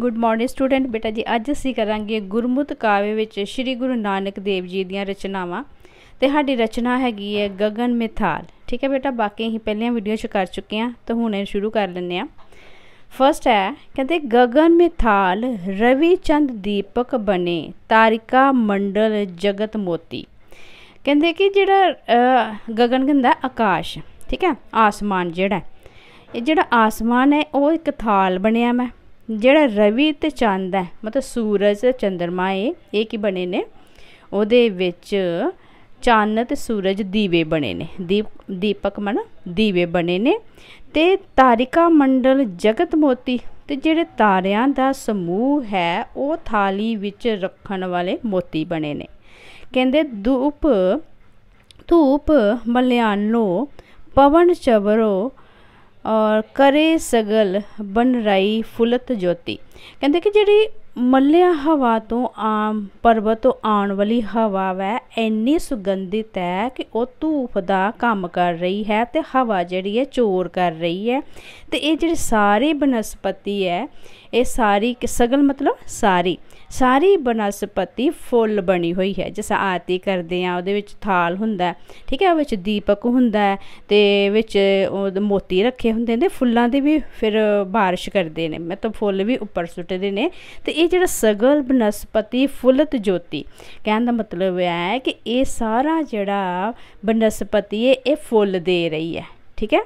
good morning student ਬੇਟਾ ਜੀ ਅੱਜ ਅਸੀਂ ਕਰਾਂਗੇ ਗੁਰਮੁਖ ਕਾਵਿ ਵਿੱਚ ਸ੍ਰੀ ਗੁਰੂ ਨਾਨਕ ਦੇਵ ਜੀ ਦੀਆਂ ਰਚਨਾਵਾਂ ਤੇ ਸਾਡੀ ਰਚਨਾ ਹੈਗੀ ਹੈ ਗगन ਮਿਥਾਲ ਠੀਕ ਹੈ ਬੇਟਾ ਬਾਕੀ ਅਸੀਂ ਪਹਿਲੀਆਂ ਵੀਡੀਓ ਚ ਕਰ ਚੁੱਕੇ ਆ ਤਾਂ ਹੁਣ ਇਹ ਸ਼ੁਰੂ ਕਰ ਲੈਂਦੇ ਆ ਫਰਸਟ ਹੈ ਕਹਿੰਦੇ ਗगन ਮਿਥਾਲ ਰਵੀ ਚੰਦ ਦੀਪਕ ਬਨੇ ਤਾਰਿਕਾ ਮੰਡਲ ਜਗਤ ਮੋਤੀ ਕਹਿੰਦੇ ਕਿ ਜਿਹੜਾ ਗगन ਕਹਿੰਦਾ ਆਕਾਸ਼ ਠੀਕ ਹੈ ਆਸਮਾਨ ਜਿਹੜਾ ਇਹ ਜਿਹੜਾ ਆਸਮਾਨ ਹੈ ਉਹ ਇੱਕ ਥਾਲ ਬਣਿਆ ਮੈਂ ਜਿਹੜਾ ਰਵੀ ਤੇ ਚੰਦ ਹੈ ਮਤਲਬ ਸੂਰਜ ਤੇ ਚੰ드ਰਮਾ ਇਹ ਕੀ ਬਣੇ ਨੇ ਉਹਦੇ ਵਿੱਚ ਚੰਨ ਤੇ ਸੂਰਜ ਦੀਵੇ ਬਣੇ ਨੇ ਦੀਪ ਦੀਪਕ ਮਨ ਦੀਵੇ ਬਣੇ ਨੇ ਤੇ ਤਾਰਿਕਾ ਮੰਡਲ ਜਗਤ ਮੋਤੀ ਤੇ ਜਿਹੜੇ ਤਾਰਿਆਂ ਦਾ ਸਮੂਹ ਹੈ ਉਹ ਥਾਲੀ ਵਿੱਚ ਰੱਖਣ ਵਾਲੇ ਮੋਤੀ ਬਣੇ ਨੇ ਕਹਿੰਦੇ ਧੂਪ ਧੂਪ ਮਲਿਆਨੋ ਪਵਨ ਚਵਰੋ ਔਰ ਕਰੇ ਸਗਲ ਬਨ ਰਾਈ ਫੁਲਤ ਜੋਤੀ ਕਹਿੰਦੇ ਕਿ ਜਿਹੜੀ ਮੱਲਿਆ ਹਵਾ ਤੋਂ ਆਮ ਪਰਬਤ ਤੋਂ ਆਉਣ ਵਾਲੀ ਹਵਾ ਵੈ ਇੰਨੀ ਸੁਗੰਧਿਤ ਹੈ ਕਿ ਉਹ ਧੂਫ ਦਾ ਕੰਮ ਕਰ ਰਹੀ ਹੈ ਤੇ ਹਵਾ ਜਿਹੜੀ ਹੈ ਚੋਰ ਕਰ ਰਹੀ ਹੈ ਤੇ ਇਹ ਜਿਹੜੀ ਸਾਰੀ ਬਨਸਪਤੀ ਹੈ ਇਹ ਸਾਰੀ ਸਗਲ ਮਤਲਬ ਸਾਰੀ ਸਾਰੀ ਬਨਸਪਤੀ ਫੁੱਲ ਬਣੀ ਹੋਈ ਹੈ ਜਿਸ ਆਰਤੀ ਕਰਦੇ ਆ ਉਹਦੇ ਵਿੱਚ ਥਾਲ ਹੁੰਦਾ ਠੀਕ ਹੈ ਵਿੱਚ ਦੀਪਕ ਹੁੰਦਾ ਤੇ ਵਿੱਚ ਮੋਤੀ ਰੱਖੇ ਹੁੰਦੇ ਨੇ ਫੁੱਲਾਂ ਦੇ ਵੀ ਫਿਰ ਬਾਰਿਸ਼ ਕਰਦੇ ਨੇ ਮਤਲਬ ਫੁੱਲ ਵੀ ਉੱਪਰ ਭਰ ਸੁੱਟਦੇ ਨੇ ਤੇ ਇਹ ਜਿਹੜਾ ਸਗਲ ਬਨਸਪਤੀ ਫੁੱਲਤ ਜੋਤੀ ਕਹਿਣ ਦਾ ਮਤਲਬ ਹੈ ਕਿ ਇਹ ਸਾਰਾ ਜਿਹੜਾ ਬਨਸਪਤੀ ਹੈ ਇਹ ਫੁੱਲ ਦੇ ਰਹੀ ਹੈ ਠੀਕ ਹੈ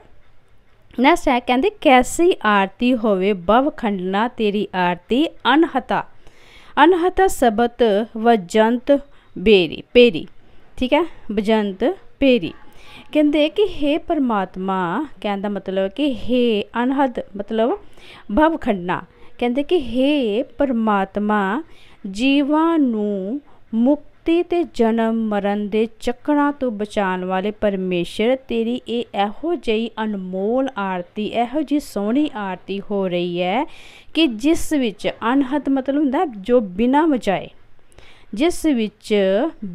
ਨੈਕਸਟ ਹੈ ਕਹਿੰਦੇ ਕੈਸੀ ਆਰਤੀ ਹੋਵੇ ਬਵ ਖੰਡਨਾ ਤੇਰੀ ਆਰਤੀ ਅਨਹਤਾ ਅਨਹਤਾ ਸਬਤ ਵਜੰਤ ਬੇਰੀ ਪੇਰੀ ਠੀਕ ਹੈ ਵਜੰਤ ਪੇਰੀ ਕਹਿੰਦੇ ਕਿ हे ਪਰਮਾਤਮਾ ਕਹਿੰਦਾ ਮਤਲਬ ਕਿ हे ਅਨਹਦ ਮਤਲਬ ਭਵ ਖੰਡਨਾ ਕਹਿੰਦੇ ਕਿ हे ਪਰਮਾਤਮਾ ਜੀਵਾਂ ਨੂੰ ਮੁਕਤੀ ਤੇ ਜਨਮ ਮਰਨ ਦੇ ਚੱਕਰਾਂ ਤੋਂ ਬਚਾਉਣ ਵਾਲੇ ਪਰਮੇਸ਼ਰ ਤੇਰੀ ਇਹ ਇਹੋ ਜਿਹੀ ਅਨਮੋਲ ਆਰਤੀ ਇਹੋ ਜੀ ਸੋਹਣੀ ਆਰਤੀ ਹੋ ਰਹੀ ਹੈ ਕਿ ਜਿਸ ਵਿੱਚ ਅਨਹਤ ਮਤਲਬ ਹੁੰਦਾ ਜੋ ਬਿਨਾ ਵਜਾਏ ਜਿਸ ਵਿੱਚ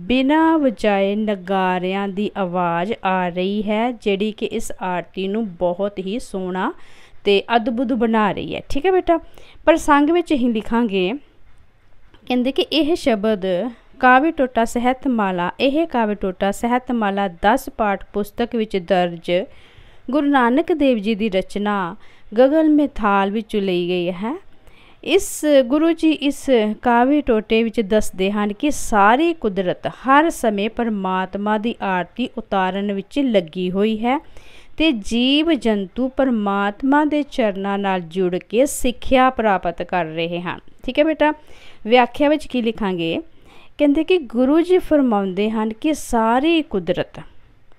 ਬਿਨਾ ਵਜਾਏ ਨਗਾਰਿਆਂ ਦੀ ਆਵਾਜ਼ ਆ ਰਹੀ ਹੈ ਜਿਹੜੀ ਕਿ ਇਸ ਆਰਤੀ ਨੂੰ ਬਹੁਤ ਹੀ ਸੋਹਣਾ ਤੇ ਅਦਬੁਦ ਬਣਾ ਰਹੀ ਹੈ ਠੀਕ ਹੈ ਬੇਟਾ ਪ੍ਰਸੰਗ ਵਿੱਚ ਹੀ ਲਿਖਾਂਗੇ ਕਹਿੰਦੇ ਕਿ ਇਹ ਸ਼ਬਦ ਕਾਵਿ ਟੋਟਾ ਸਹਿਤ ਮਾਲਾ ਇਹ ਕਾਵਿ ਟੋਟਾ ਸਹਿਤ ਮਾਲਾ 10 ਪਾਠ ਪੁਸਤਕ ਵਿੱਚ ਦਰਜ ਗੁਰੂ ਨਾਨਕ ਦੇਵ ਜੀ ਦੀ ਰਚਨਾ ਗਗਨ ਮਿਥਾਲ ਵਿੱਚ ਲਈ ਗਈ ਹੈ ਇਸ ਗੁਰੂ ਜੀ ਇਸ ਕਾਵਿ ਟੋਟੇ ਵਿੱਚ ਦੱਸਦੇ ਹਨ ਕਿ ਸਾਰੀ ਕੁਦਰਤ ਹਰ ਸਮੇਂ ਪਰਮਾਤਮਾ ਦੀ ਆਰਤੀ ਉਤਾਰਨ ਵਿੱਚ ਲੱਗੀ ਹੋਈ ਹੈ ਤੇ ਜੀਵ ਜੰਤੂ ਪਰਮਾਤਮਾ ਦੇ ਚਰਨਾਂ ਨਾਲ ਜੁੜ ਕੇ ਸਿੱਖਿਆ ਪ੍ਰਾਪਤ ਕਰ ਰਹੇ ਹਨ ਠੀਕ ਹੈ ਬੇਟਾ ਵਿਆਖਿਆ ਵਿੱਚ ਕੀ ਲਿਖਾਂਗੇ ਕਹਿੰਦੇ ਕਿ ਗੁਰੂ ਜੀ ਫਰਮਾਉਂਦੇ ਹਨ ਕਿ ਸਾਰੀ ਕੁਦਰਤ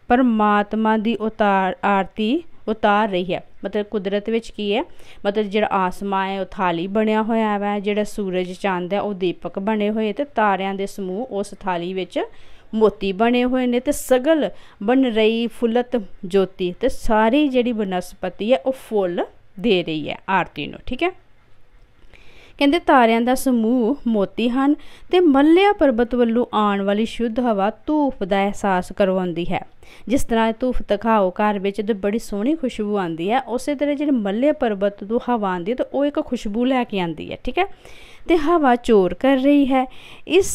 ਪਰਮਾਤਮਾ ਦੀ ਉਤਾਰ ਆਰਤੀ ਉਤਾਰ ਰਹੀ ਹੈ ਮਤਲਬ ਕੁਦਰਤ ਵਿੱਚ ਕੀ ਹੈ ਮਤਲਬ ਜਿਹੜਾ ਆਸਮਾਨ ਹੈ ਉਹ ਥਾਲੀ ਬਣਿਆ ਹੋਇਆ ਹੈ ਜਿਹੜਾ ਸੂਰਜ ਚੰਦ ਹੈ ਉਹ ਦੀਪਕ ਬਣੇ ਹੋਏ ਤੇ ਤਾਰਿਆਂ ਦੇ ਸਮੂਹ ਉਸ ਥਾਲੀ ਵਿੱਚ ਮੋਤੀ ਬਣੇ ਹੋਏ ਨੇ ਤੇ ਸਗਲ ਬਣ ਰਹੀ ਫੁੱਲਤ ਜੋਤੀ ਤੇ ਸਾਰੀ ਜਿਹੜੀ ਬਨਸਪਤੀ ਹੈ ਉਹ ਫੁੱਲ ਦੇ ਰਹੀ ਹੈ ਆਰਤੀ ਨੂੰ ਠੀਕ ਹੈ ਕਹਿੰਦੇ ਤਾਰਿਆਂ ਦਾ ਸਮੂਹ ਮੋਤੀ ਹਨ ਤੇ ਮੱਲਿਆ ਪਰਬਤ ਵੱਲੋਂ ਆਉਣ ਵਾਲੀ ਸ਼ੁੱਧ ਹਵਾ ਧੂਫ ਦਾ ਅਹਿਸਾਸ ਕਰਵਾਉਂਦੀ ਹੈ ਜਿਸ ਤਰ੍ਹਾਂ ਧੂਫ ਤਖਾਓ ਘਰ ਵਿੱਚ ਤੇ ਬੜੀ ਸੋਹਣੀ ਖੁਸ਼ਬੂ ਆਉਂਦੀ ਹੈ ਉਸੇ ਤਰ੍ਹਾਂ ਜਿਹੜੇ ਮੱਲਿਆ ਪਰਬਤ ਤੋਂ ਹਵਾ ਆਉਂਦੀ ਹੈ ਤੇ ਉਹ ਇੱਕ ਖੁਸ਼ਬੂ ਲੈ ਕੇ ਆਉਂਦੀ ਹੈ ਠੀਕ ਹੈ ਤੇ ਹਵਾ ਚੋਰ ਕਰ ਰਹੀ ਹੈ ਇਸ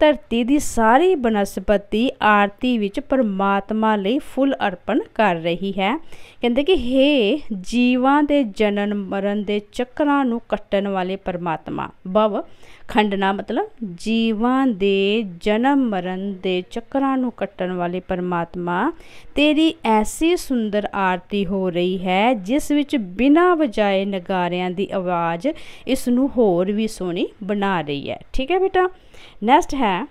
ਧਰਤੀ ਦੀ ਸਾਰੀ ਬਨਸਪਤੀ ਆਰਤੀ ਵਿੱਚ ਪਰਮਾਤਮਾ ਲਈ ਫੁੱਲ ਅਰਪਣ ਕਰ ਰਹੀ ਹੈ ਕਹਿੰਦੇ ਕਿ हे ਜੀਵਾਂ ਦੇ ਜਨਨ ਮਰਨ ਦੇ ਚੱਕਰਾਂ ਨੂੰ ਕੱਟਣ ਵਾਲੇ ਪਰਮਾਤਮਾ ਬਵ ਖੰਡਨਾ ਮਤਲਬ ਜੀਵਾਂ ਦੇ ਜਨਮ ਮਰਨ ਦੇ ਚੱਕਰਾਂ ਨੂੰ ਕੱਟਣ ਵਾਲੇ ਪਰਮਾਤਮਾ ਤੇਰੀ ਐਸੀ ਸੁੰਦਰ ਆਰਤੀ ਹੋ ਰਹੀ ਹੈ ਜਿਸ ਵਿੱਚ ਬਿਨਾ ਵਜਾਏ ਨਗਾਰਿਆਂ ਦੀ ਆਵਾਜ਼ ਇਸ ਨੂੰ ਹੋਰ ਵੀ ਸੋਹਣੀ ਬਣਾ ਰਹੀ ਹੈ ਠੀਕ ਹੈ ਬੇਟਾ ਨੈਕਸਟ ਹੈ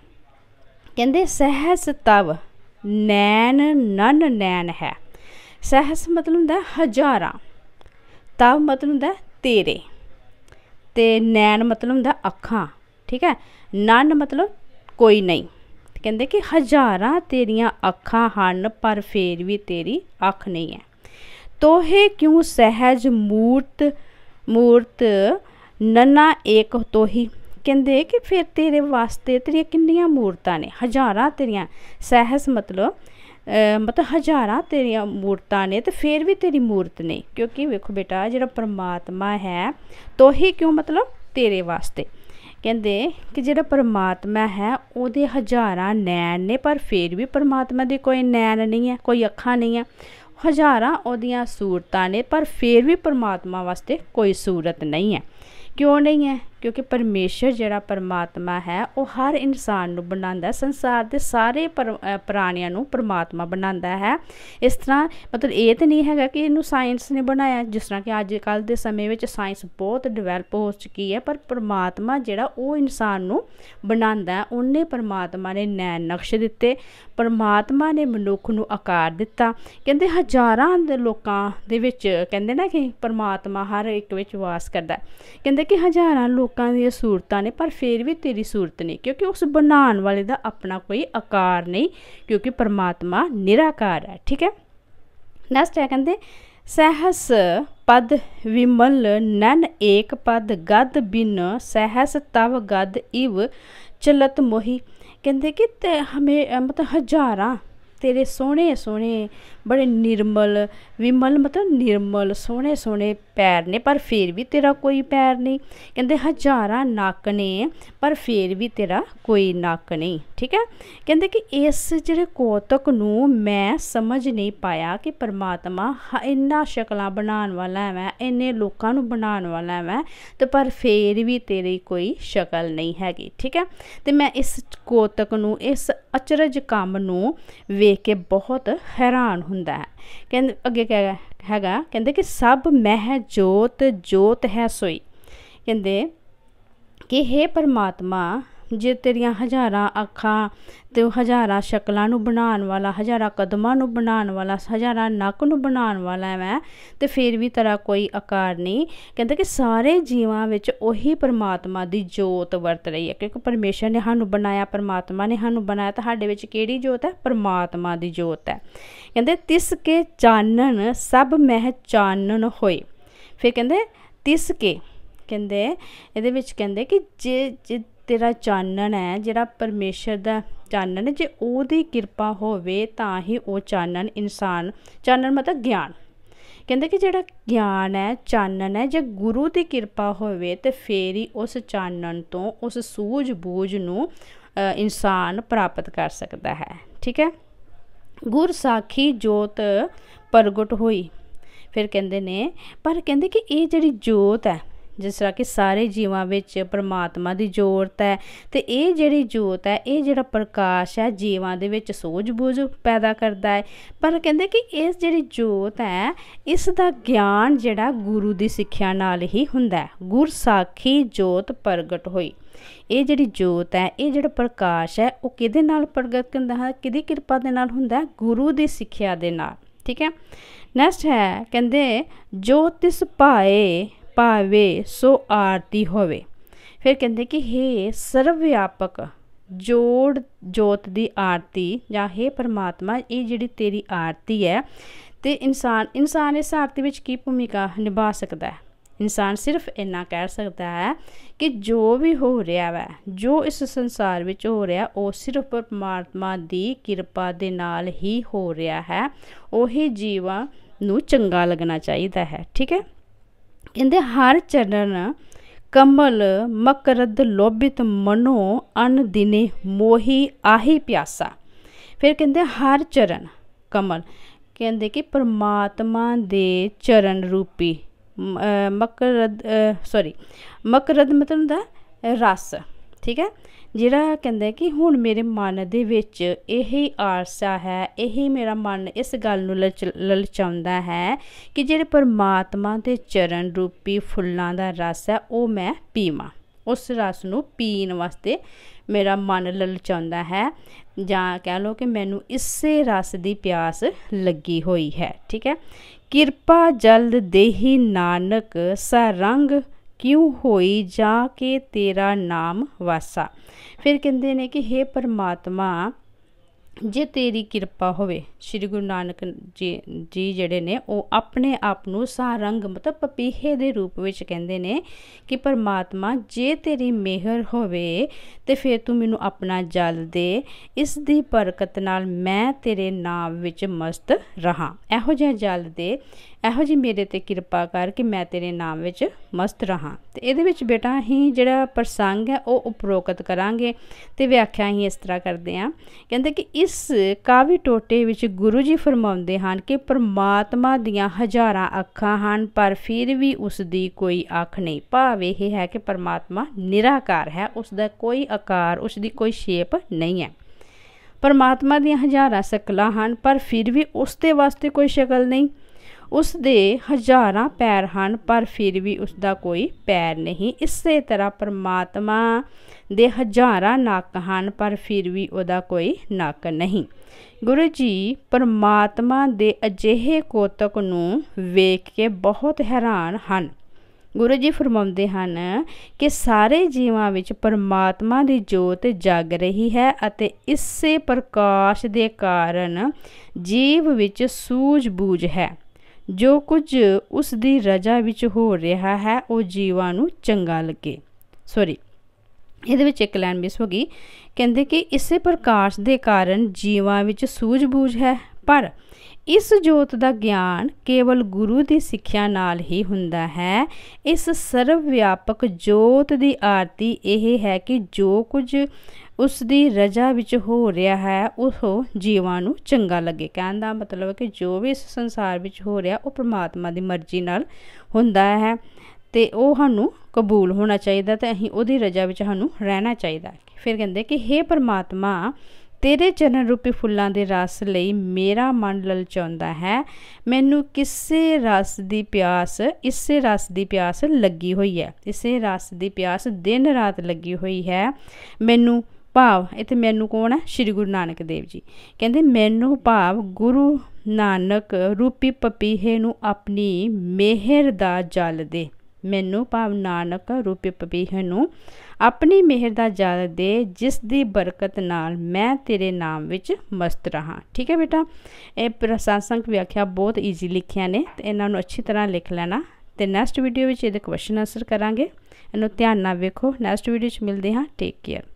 ਕਹਿੰਦੇ ਸਹਿਸ ਤਵ ਨੈਣ ਨਨ ਨੈਣ ਹੈ ਸਹਿਸ ਮਤਲਬ ਹੁੰਦਾ ਹਜ਼ਾਰਾਂ ਤਵ ਮਤਲਬ ਹੁੰਦਾ ਤੇਰੇ ਤੇ ਨੈਣ ਮਤਲਬ ਹੁੰਦਾ ਅੱਖਾਂ ਠੀਕ ਹੈ ਨਨ ਮਤਲਬ ਕੋਈ ਨਹੀਂ ਕਹਿੰਦੇ ਕਿ ਹਜ਼ਾਰਾਂ ਤੇਰੀਆਂ ਅੱਖਾਂ ਹਨ ਪਰ ਫੇਰ ਵੀ ਤੇਰੀ ਅੱਖ ਨਹੀਂ ਹੈ ਤੋਹੇ ਕਿਉਂ ਸਹਿਜ ਮੂਰਤ ਮੂਰਤ ਨਨਾ ਇੱਕ ਤੋਹੀ ਕਹਿੰਦੇ ਕਿ ਫਿਰ ਤੇਰੇ ਵਾਸਤੇ ਤੇਰੀਆਂ ਕਿੰਨੀਆਂ ਮੂਰਤਾਂ ਨੇ ਹਜ਼ਾਰਾਂ ਤੇਰੀਆਂ ਸਹਿਜ ਮਤਲਬ ਮਤਲਬ ਹਜ਼ਾਰਾਂ ਤੇਰੀਆਂ ਮੂਰਤਾਂ ਨੇ ਤੇ ਫੇਰ ਵੀ ਤੇਰੀ ਮੂਰਤ ਨਹੀਂ ਕਿਉਂਕਿ ਵੇਖੋ ਬੇਟਾ ਜਿਹੜਾ ਪਰਮਾਤਮਾ ਹੈ ਤੋਹੀ ਕਿਉਂ ਮਤਲਬ ਤੇਰੇ ਵਾਸਤੇ ਕਹਿੰਦੇ ਕਿ ਜਿਹੜਾ ਪਰਮਾਤਮਾ ਹੈ ਉਹਦੇ ਹਜ਼ਾਰਾਂ ਨੈਣ ਨੇ ਪਰ ਫੇਰ ਵੀ ਪਰਮਾਤਮਾ ਦੇ ਕੋਈ ਨੈਣ ਨਹੀਂ ਹੈ ਕੋਈ ਅੱਖਾਂ ਨਹੀਂ ਹੈ ਹਜ਼ਾਰਾਂ ਉਹਦੀਆਂ ਸੂਰਤਾਂ ਨੇ ਪਰ ਫੇਰ ਵੀ ਪਰਮਾਤਮਾ ਵਾਸਤੇ ਕੋਈ ਸੂਰਤ ਨਹੀਂ ਹੈ ਕਿਉਂ ਨਹੀਂ ਹੈ ਕਿਉਂਕਿ ਪਰਮੇਸ਼ਰ ਜਿਹੜਾ ਪਰਮਾਤਮਾ ਹੈ ਉਹ ਹਰ ਇਨਸਾਨ ਨੂੰ ਬਣਾਉਂਦਾ ਸੰਸਾਰ ਦੇ ਸਾਰੇ ਪ੍ਰਾਣੀਆਂ ਨੂੰ ਪਰਮਾਤਮਾ ਬਣਾਉਂਦਾ ਹੈ ਇਸ ਤਰ੍ਹਾਂ ਮਤਲਬ ਇਹ ਤੇ ਨਹੀਂ ਹੈਗਾ ਕਿ ਇਹਨੂੰ ਸਾਇੰਸ ਨੇ ਬਣਾਇਆ ਜਿਸ ਤਰ੍ਹਾਂ ਕਿ ਅੱਜ ਕੱਲ ਦੇ ਸਮੇਂ ਵਿੱਚ ਸਾਇੰਸ ਬਹੁਤ ਡਿਵੈਲਪ ਹੋ ਚੁੱਕੀ ਹੈ ਪਰ ਪਰਮਾਤਮਾ ਜਿਹੜਾ ਉਹ ਇਨਸਾਨ ਨੂੰ ਬਣਾਉਂਦਾ ਉਹਨੇ ਪਰਮਾਤਮਾ ਨੇ ਨੈਣ ਨਕਸ਼ ਦਿੱਤੇ ਪਰਮਾਤਮਾ ਨੇ ਮਨੁੱਖ ਨੂੰ ਆਕਾਰ ਦਿੱਤਾ ਕਹਿੰਦੇ ਹਜ਼ਾਰਾਂ ਦੇ ਲੋਕਾਂ ਦੇ ਵਿੱਚ ਕਹਿੰਦੇ ਨਾ ਕਿ ਪਰਮਾਤਮਾ ਹਰ ਇੱਕ ਵਿੱਚ ਵਾਸ ਕਰਦਾ ਕਹਿੰਦੇ ਕਿ ਹਜ਼ਾਰਾਂ ਲੋਕ ਲੋਕਾਂ ਦੀਆਂ ਸੂਰਤਾਂ ਨੇ ਪਰ ਫਿਰ ਵੀ ਤੇਰੀ ਸੂਰਤ ਨਹੀਂ ਕਿਉਂਕਿ ਉਸ ਬਣਾਉਣ ਵਾਲੇ ਦਾ ਆਪਣਾ ਕੋਈ ਆਕਾਰ ਨਹੀਂ ਕਿਉਂਕਿ ਪਰਮਾਤਮਾ ਨਿਰਾਕਾਰ ਹੈ ਠੀਕ ਹੈ ਨੈਕਸਟ ਹੈ ਕਹਿੰਦੇ ਸਹਸ ਪਦ ਵਿਮਲ ਨਨ ਏਕ ਪਦ ਗਦ ਬਿਨ ਸਹਸ ਤਵ ਗਦ ਇਵ ਚਲਤ ਮੋਹੀ ਕਹਿੰਦੇ ਕਿ ਤੇ ਹਮੇ ਮਤਲਬ ਹਜ਼ਾਰਾਂ ਤੇਰੇ ਸੋਹਣੇ ਸੋਹਣੇ ਬੜੇ ਨਿਰਮਲ ਵਿਮਲ ਮਤਲਬ ਨਿਰਮਲ ਸੋਹਣੇ ਸੋਹਣੇ ਪੈਰ ਨੇ ਪਰ ਫੇਰ ਵੀ ਤੇਰਾ ਕੋਈ ਪੈਰ ਨਹੀਂ ਕਹਿੰਦੇ ਹਜ਼ਾਰਾਂ ਨੱਕ ਨੇ ਪਰ ਫੇਰ ਵੀ ਤੇਰਾ ਕੋਈ ਨੱਕ ਨਹੀਂ ਠੀਕ ਹੈ ਕਹਿੰਦੇ ਕਿ ਇਸ ਜਿਹੜੇ ਕੋਤਕ ਨੂੰ ਮੈਂ ਸਮਝ ਨਹੀਂ ਪਾਇਆ ਕਿ ਪਰਮਾਤਮਾ ਇੰਨਾ ਸ਼ਕਲਾਂ ਬਣਾਉਣ ਵਾਲਾ ਹੈ ਇੰਨੇ ਲੋਕਾਂ ਨੂੰ ਬਣਾਉਣ ਵਾਲਾ ਹੈ ਤੇ ਪਰ ਫੇਰ ਵੀ ਤੇਰੀ ਕੋਈ ਸ਼ਕਲ ਨਹੀਂ ਹੈਗੀ ਠੀਕ ਹੈ ਤੇ ਮੈਂ ਇਸ ਕੋਤਕ ਨੂੰ ਇਸ ਅਚਰਜ ਕੰਮ ਨੂੰ ਵੇਖ ਕੇ ਬਹੁਤ ਹੈਰਾਨ ਹੁੰਦਾ ਹੈ ਕਹਿੰਦੇ ਅੱਗੇ ਕਹਿਆ ਹੈਗਾ ਕਹਿੰਦੇ ਕਿ ਸਭ ਮਹਿ ਜੋਤ ਜੋਤ ਹੈ ਸੋਈ ਕਹਿੰਦੇ ਕਿ हे ਪਰਮਾਤਮਾ ਜੇ ਤੇਰੀਆਂ ਹਜ਼ਾਰਾਂ ਅੱਖਾਂ ਤੇ ਉਹ ਹਜ਼ਾਰਾਂ ਸ਼ਕਲਾਂ ਨੂੰ ਬਣਾਉਣ ਵਾਲਾ ਹਜ਼ਾਰਾਂ ਕਦਮਾਂ ਨੂੰ ਬਣਾਉਣ ਵਾਲਾ ਹਜ਼ਾਰਾਂ ਨੱਕ ਨੂੰ ਬਣਾਉਣ ਵਾਲਾ ਮੈਂ ਤੇ ਫਿਰ ਵੀ ਤੇਰਾ ਕੋਈ ਆਕਾਰ ਨਹੀਂ ਕਹਿੰਦਾ ਕਿ ਸਾਰੇ ਜੀਵਾਂ ਵਿੱਚ ਉਹੀ ਪਰਮਾਤਮਾ ਦੀ ਜੋਤ ਵਰਤ ਰਹੀ ਹੈ ਕਿਉਂਕਿ ਪਰਮੇਸ਼ਰ ਨੇ ਸਾਨੂੰ ਬਣਾਇਆ ਪਰਮਾਤਮਾ ਨੇ ਸਾਨੂੰ ਬਣਾਇਆ ਤਾਂ ਸਾਡੇ ਵਿੱਚ ਕਿਹੜੀ ਜੋਤ ਹੈ ਪਰਮਾਤਮਾ ਦੀ ਜੋਤ ਹੈ ਕਹਿੰਦੇ ਤਿਸ ਕੇ ਚਾਨਣ ਸਭ ਮਹਿ ਚਾਨਣ ਹੋਏ ਫਿਰ ਕਹਿੰਦੇ ਤਿਸ ਕੇ ਕਹਿੰਦੇ ਇਹਦੇ ਵਿੱਚ ਕਹਿੰਦੇ ਕਿ ਜੇ ਤੇਰਾ ਚਾਨਣ ਹੈ ਜਿਹੜਾ ਪਰਮੇਸ਼ਰ ਦਾ ਚਾਨਣ ਜੇ ਉਹਦੀ ਕਿਰਪਾ ਹੋਵੇ ਤਾਂ ਹੀ ਉਹ ਚਾਨਣ ਇਨਸਾਨ ਚਾਨਣ ਮਤਲਬ ਗਿਆਨ ਕਹਿੰਦੇ ਕਿ ਜਿਹੜਾ ਗਿਆਨ ਹੈ ਚਾਨਣ ਹੈ ਜੇ ਗੁਰੂ ਦੀ ਕਿਰਪਾ ਹੋਵੇ ਤੇ ਫੇਰ ਹੀ ਉਸ ਚਾਨਣ ਤੋਂ ਉਸ ਸੂਝ-ਬੂਝ ਨੂੰ ਇਨਸਾਨ ਪ੍ਰਾਪਤ ਕਰ ਸਕਦਾ ਹੈ ਠੀਕ ਹੈ ਗੁਰ ਸਾਖੀ ਜੋਤ ਪ੍ਰਗਟ ਹੋਈ ਫਿਰ ਕਹਿੰਦੇ ਨੇ ਪਰ ਕਹਿੰਦੇ ਕਿ ਇਹ ਜਿਹੜੀ ਜੋਤ ਹੈ ਜਿਸ ਤਰ੍ਹਾਂ ਕਿ ਸਾਰੇ ਜੀਵਾਂ ਵਿੱਚ ਪਰਮਾਤਮਾ ਦੀ ਜੋਤ ਹੈ ਤੇ ਇਹ ਜਿਹੜੀ ਜੋਤ ਹੈ ਇਹ ਜਿਹੜਾ ਪ੍ਰਕਾਸ਼ ਹੈ ਜੀਵਾਂ ਦੇ ਵਿੱਚ ਸੋਝ-ਬੂਝ ਪੈਦਾ ਕਰਦਾ ਹੈ ਪਰ ਕਹਿੰਦੇ ਕਿ ਇਸ ਜਿਹੜੀ ਜੋਤ ਹੈ ਇਸ ਦਾ ਗਿਆਨ ਜਿਹੜਾ ਗੁਰੂ ਦੀ ਸਿੱਖਿਆ ਨਾਲ ਹੀ ਹੁੰਦਾ ਹੈ ਗੁਰ ਸਾਖੀ ਜੋਤ ਪ੍ਰਗਟ ਹੋਈ ਇਹ ਜਿਹੜੀ ਜੋਤ ਹੈ ਇਹ ਜਿਹੜਾ ਪ੍ਰਕਾਸ਼ ਹੈ ਉਹ ਕਿਹਦੇ ਨਾਲ ਪ੍ਰਗਟ ਹੁੰਦਾ ਹੈ ਕਿਹਦੀ ਕਿਰਪਾ ਦੇ ਨਾਲ ਹੁੰਦਾ ਹੈ ਗੁਰੂ ਦੀ ਸਿੱਖਿਆ ਦੇ ਨਾਲ ਠੀਕ ਹੈ ਨੈਕਸਟ ਹੈ ਕਹਿੰਦੇ ਜੋਤਿਸ ਪਾਏ ਪਾਵੇ ਸੋ ਆਰਤੀ ਹੋਵੇ ਫਿਰ ਕਹਿੰਦੇ ਕਿ हे ਸਰਵ ਵਿਆਪਕ ਜੋੜ ਜੋਤ ਦੀ ਆਰਤੀ ਜਾਂ हे ਪਰਮਾਤਮਾ ਇਹ ਜਿਹੜੀ ਤੇਰੀ ਆਰਤੀ ਹੈ ਤੇ ਇਨਸਾਨ ਇਨਸਾਨ ਇਸ ਆਰਤੀ ਵਿੱਚ ਕੀ ਭੂਮਿਕਾ ਨਿਭਾ ਸਕਦਾ ਹੈ ਇਨਸਾਨ ਸਿਰਫ ਇੰਨਾ ਕਹਿ ਸਕਦਾ ਹੈ ਕਿ ਜੋ ਵੀ ਹੋ ਰਿਹਾ ਹੈ ਜੋ ਇਸ ਸੰਸਾਰ ਵਿੱਚ ਹੋ ਰਿਹਾ ਉਹ ਸਿਰਫ ਪਰਮਾਤਮਾ ਦੀ ਕਿਰਪਾ ਦੇ ਨਾਲ ਹੀ ਹੋ ਰਿਹਾ ਹੈ ਉਹੀ ਜੀਵਾਂ ਨੂੰ ਚੰਗਾ ਲੱਗਣਾ ਚਾਹੀਦਾ ਹੈ ਠੀਕ ਹੈ ਕਹਿੰਦੇ ਹਰ ਚਰਨ ਕਮਲ ਮਕਰਦ ਲੋਭਿਤ ਮਨੋ ਅਨ ਦਿਨੇ ਮੋਹੀ ਆਹੀ ਪਿਆਸਾ ਫਿਰ ਕਹਿੰਦੇ ਹਰ ਚਰਨ ਕਮਲ ਕਹਿੰਦੇ ਕਿ ਪਰਮਾਤਮਾ ਦੇ ਚਰਨ ਰੂਪੀ ਮਕਰਦ ਸੌਰੀ ਮਕਰਦ ਮਤਲਬ ਦਾ ਰਸ ਠੀਕ ਹੈ ਜਿਹੜਾ ਕਹਿੰਦਾ ਕਿ ਹੁਣ ਮੇਰੇ ਮਨ ਦੇ ਵਿੱਚ ਇਹੀ ਆਰਸਾ ਹੈ ਇਹੀ ਮੇਰਾ ਮਨ ਇਸ ਗੱਲ ਨੂੰ ਲਲਚਾਉਂਦਾ ਹੈ ਕਿ ਜਿਹੜੇ ਪਰਮਾਤਮਾ ਦੇ ਚਰਨ ਰੂਪੀ ਫੁੱਲਾਂ ਦਾ ਰਸ ਹੈ ਉਹ ਮੈਂ ਪੀਵਾਂ ਉਸ ਰਸ ਨੂੰ ਪੀਣ ਵਾਸਤੇ ਮੇਰਾ ਮਨ ਲਲਚਾਉਂਦਾ ਹੈ ਜਾਂ ਕਹਿ ਲਓ ਕਿ ਮੈਨੂੰ ਇਸੇ ਰਸ ਦੀ ਪਿਆਸ ਲੱਗੀ ਹੋਈ ਹੈ ਠੀਕ ਹੈ ਕਿਰਪਾ ਜਲਦ ਦੇਹੀ ਨਾਨਕ ਸਰੰਗ ਕਿਉ ਹੋਈ ਜਾ ਕੇ ਤੇਰਾ ਨਾਮ ਵਾਸਾ ਫਿਰ ਕਹਿੰਦੇ ਨੇ ਕਿ हे ਪਰਮਾਤਮਾ ਜੇ ਤੇਰੀ ਕਿਰਪਾ ਹੋਵੇ ਸ੍ਰੀ ਗੁਰੂ ਨਾਨਕ ਜੀ ਜਿਹੜੇ ਨੇ ਉਹ ਆਪਣੇ ਆਪ ਨੂੰ ਸਾਰੰਗ ਮਤਲਬ ਪਪੀਹੇ ਦੇ ਰੂਪ ਵਿੱਚ ਕਹਿੰਦੇ ਨੇ ਕਿ ਪਰਮਾਤਮਾ ਜੇ ਤੇਰੀ ਮਿਹਰ ਹੋਵੇ ਤੇ ਫਿਰ ਤੂੰ ਮੈਨੂੰ ਆਪਣਾ ਜਲ ਦੇ ਇਸ ਦੀ ਬਰਕਤ ਨਾਲ ਮੈਂ ਤੇਰੇ ਨਾਮ ਵਿੱਚ ਮਸਤ ਰਹਾ ਇਹੋ ਜਿਹਾ ਜਲ ਦੇ ਇਹੋ ਜੀ ਮੇਰੇ ਤੇ ਕਿਰਪਾ ਕਰ ਕਿ ਮੈਂ ਤੇਰੇ ਨਾਮ ਵਿੱਚ ਮਸਤ ਰਹਾ ਤੇ ਇਹਦੇ ਵਿੱਚ ਬੇਟਾ ਹੀ ਜਿਹੜਾ ਪ੍ਰਸੰਗ ਹੈ ਉਹ ਉਪਰੋਕਤ ਕਰਾਂਗੇ ਤੇ ਵਿਆਖਿਆ ਹੀ ਇਸ ਤਰ੍ਹਾਂ ਕਰਦੇ ਆ ਕਹਿੰਦੇ ਕਿ ਇਸ ਕਾਵੀ ਟੋਟੇ ਵਿੱਚ ਗੁਰੂ ਜੀ ਫਰਮਾਉਂਦੇ ਹਨ ਕਿ ਪ੍ਰਮਾਤਮਾ ਦੀਆਂ ਹਜ਼ਾਰਾਂ ਅੱਖਾਂ ਹਨ ਪਰ ਫਿਰ ਵੀ ਉਸ ਦੀ ਕੋਈ ਅੱਖ ਨਹੀਂ ਭਾਵ ਇਹ ਹੈ ਕਿ ਪ੍ਰਮਾਤਮਾ ਨਿਰਾਕਾਰ ਹੈ ਉਸ ਦਾ ਕੋਈ ਆਕਾਰ ਉਸ ਦੀ ਕੋਈ ਸ਼ੇਪ ਨਹੀਂ ਹੈ ਪਰਮਾਤਮਾ ਦੀਆਂ ਹਜ਼ਾਰਾਂ ਸ਼ਕਲਾਂ ਹਨ ਪਰ ਫਿਰ ਵੀ ਉਸ ਦੇ ਵਾਸਤੇ ਕੋਈ ਸ਼ਕਲ ਨਹੀਂ ਉਸ ਦੇ ਹਜ਼ਾਰਾਂ ਪੈਰ ਹਨ ਪਰ ਫਿਰ ਵੀ ਉਸ ਦਾ ਕੋਈ ਪੈਰ ਨਹੀਂ ਇਸੇ ਤਰ੍ਹਾਂ ਪਰਮਾਤਮਾ ਦੇ ਹਜ਼ਾਰਾਂ ਨੱਕ ਹਨ ਪਰ ਫਿਰ ਵੀ ਉਹਦਾ ਕੋਈ ਨੱਕ ਨਹੀਂ ਗੁਰੂ ਜੀ ਪਰਮਾਤਮਾ ਦੇ ਅਜਿਹੇ ਕੋਤਕ ਨੂੰ ਵੇਖ ਕੇ ਬਹੁਤ ਹੈਰਾਨ ਹਨ ਗੁਰੂ ਜੀ ਫਰਮਾਉਂਦੇ ਹਨ ਕਿ ਸਾਰੇ ਜੀਵਾਂ ਵਿੱਚ ਪਰਮਾਤਮਾ ਦੀ ਜੋਤ ਜਗ ਰਹੀ ਹੈ ਅਤੇ ਇਸੇ ਪ੍ਰਕਾਸ਼ ਦੇ ਕਾਰਨ ਜੀਵ ਵਿੱਚ ਸੂਝ-ਬੂਝ ਹੈ ਜੋ ਕੁਝ ਉਸ ਦੀ ਰਜ਼ਾ ਵਿੱਚ ਹੋ ਰਿਹਾ ਹੈ ਉਹ ਜੀਵਾਂ ਨੂੰ ਚੰਗਾ ਲੱਗੇ ਸੌਰੀ ਇਹਦੇ ਵਿੱਚ ਇੱਕ ਲਾਈਨ ਮਿਸ ਹੋ ਗਈ ਕਹਿੰਦੇ ਕਿ ਇਸੇ ਪ੍ਰਕਾਸ਼ ਦੇ ਕਾਰਨ ਜੀਵਾਂ ਵਿੱਚ ਸੂਝ-ਬੂਝ ਹੈ ਪਰ ਇਸ ਜੋਤ ਦਾ ਗਿਆਨ ਕੇਵਲ ਗੁਰੂ ਦੀ ਸਿੱਖਿਆ ਨਾਲ ਹੀ ਹੁੰਦਾ ਹੈ ਇਸ ਸਰਵ ਵਿਆਪਕ ਜੋਤ ਦੀ ਆਰਤੀ ਇਹ ਹੈ ਕਿ ਜੋ ਕੁਝ ਉਸ ਦੀ ਰਜਾ ਵਿੱਚ ਹੋ ਰਿਹਾ ਹੈ ਉਹ ਜੀਵਾਂ ਨੂੰ ਚੰਗਾ ਲੱਗੇ ਕਹਿਣ ਦਾ ਮਤਲਬ ਹੈ ਕਿ ਜੋ ਵੀ ਇਸ ਸੰਸਾਰ ਵਿੱਚ ਹੋ ਰਿਹਾ ਉਹ ਪ੍ਰਮਾਤਮਾ ਦੀ ਮਰਜ਼ੀ ਨਾਲ ਹੁੰਦਾ ਹੈ ਤੇ ਉਹ ਸਾਨੂੰ ਕਬੂਲ ਹੋਣਾ ਚਾਹੀਦਾ ਤੇ ਅਸੀਂ ਉਹਦੀ ਰਜਾ ਵਿੱਚ ਸਾਨੂੰ ਰਹਿਣਾ ਚਾਹੀਦਾ ਫਿਰ ਕਹਿੰਦੇ ਕਿ हे ਪ੍ਰਮਾਤਮਾ ਤੇਰੇ ਚਰਨ ਰੂਪੀ ਫੁੱਲਾਂ ਦੇ ਰਸ ਲਈ ਮੇਰਾ ਮਨ ਲਲਚਾਉਂਦਾ ਹੈ ਮੈਨੂੰ ਕਿਸੇ ਰਸ ਦੀ ਪਿਆਸ ਇਸੇ ਰਸ ਦੀ ਪਿਆਸ ਲੱਗੀ ਹੋਈ ਹੈ ਇਸੇ ਰਸ ਦੀ ਪਿਆਸ ਦਿਨ ਰਾਤ ਲੱਗੀ ਹੋਈ ਹੈ ਮੈਨੂੰ ਭਾਵ ਇੱਥੇ ਮੈਨੂੰ ਕੌਣ ਹੈ ਸ੍ਰੀ ਗੁਰੂ ਨਾਨਕ ਦੇਵ ਜੀ ਕਹਿੰਦੇ ਮੈਨੂੰ ਭਾਵ ਗੁਰੂ ਨਾਨਕ ਰੂਪੀ ਪਪੀਹੇ ਨੂੰ ਆਪਣੀ ਮਿਹਰ ਦਾ ਜਲ ਦੇ ਮੈਨੂੰ ਭਾਵ ਨਾਨਕ ਰੂਪੀ ਪਪੀਹੇ ਨੂੰ ਆਪਣੀ ਮਿਹਰ ਦਾ ਜਲ ਦੇ ਜਿਸ ਦੀ ਬਰਕਤ ਨਾਲ ਮੈਂ ਤੇਰੇ ਨਾਮ ਵਿੱਚ ਮਸਤ ਰਹਾ ਠੀਕ ਹੈ ਬੇਟਾ ਇਹ ਪ੍ਰਸ਼ਾਸਨਕ ਵਿਆਖਿਆ ਬਹੁਤ ਈਜ਼ੀ ਲਿਖਿਆ ਨੇ ਤੇ ਇਹਨਾਂ ਨੂੰ ਅੱਛੀ ਤਰ੍ਹਾਂ ਲਿਖ ਲੈਣਾ ਤੇ ਨੈਕਸਟ ਵੀਡੀਓ ਵਿੱਚ ਇਹਦੇ ਕੁਐਸਚਨ ਆਨਸਰ ਕਰਾਂਗੇ ਇਹਨੂੰ ਧਿਆਨ ਨਾਲ ਵੇਖੋ ਨੈਕਸਟ ਵੀਡੀਓ 'ਚ ਮਿਲਦੇ ਹਾਂ ਟੇਕ ਕੇਅਰ